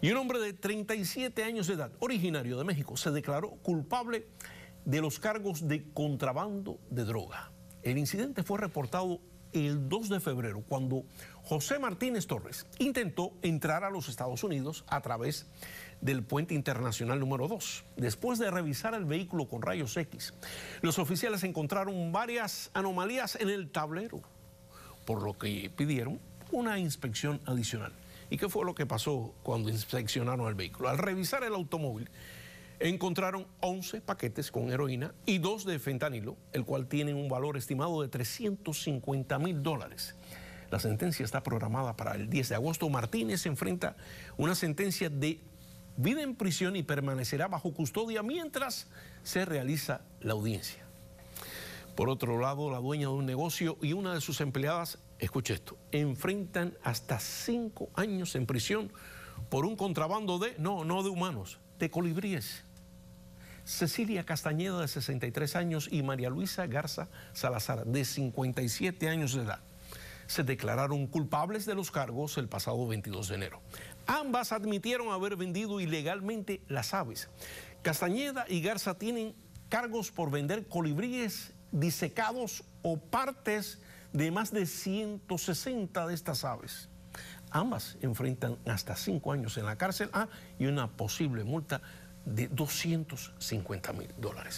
Y un hombre de 37 años de edad, originario de México, se declaró culpable de los cargos de contrabando de droga. El incidente fue reportado el 2 de febrero, cuando José Martínez Torres intentó entrar a los Estados Unidos a través del puente internacional número 2. Después de revisar el vehículo con rayos X, los oficiales encontraron varias anomalías en el tablero, por lo que pidieron una inspección adicional. ¿Y qué fue lo que pasó cuando inspeccionaron el vehículo? Al revisar el automóvil, encontraron 11 paquetes con heroína y dos de fentanilo, el cual tiene un valor estimado de 350 mil dólares. La sentencia está programada para el 10 de agosto. Martínez enfrenta una sentencia de vida en prisión y permanecerá bajo custodia mientras se realiza la audiencia. Por otro lado, la dueña de un negocio y una de sus empleadas, escuche esto, enfrentan hasta cinco años en prisión por un contrabando de, no, no de humanos, de colibríes. Cecilia Castañeda, de 63 años, y María Luisa Garza Salazar, de 57 años de edad, se declararon culpables de los cargos el pasado 22 de enero. Ambas admitieron haber vendido ilegalmente las aves. Castañeda y Garza tienen cargos por vender colibríes disecados o partes de más de 160 de estas aves. Ambas enfrentan hasta cinco años en la cárcel ah, y una posible multa de 250 mil dólares.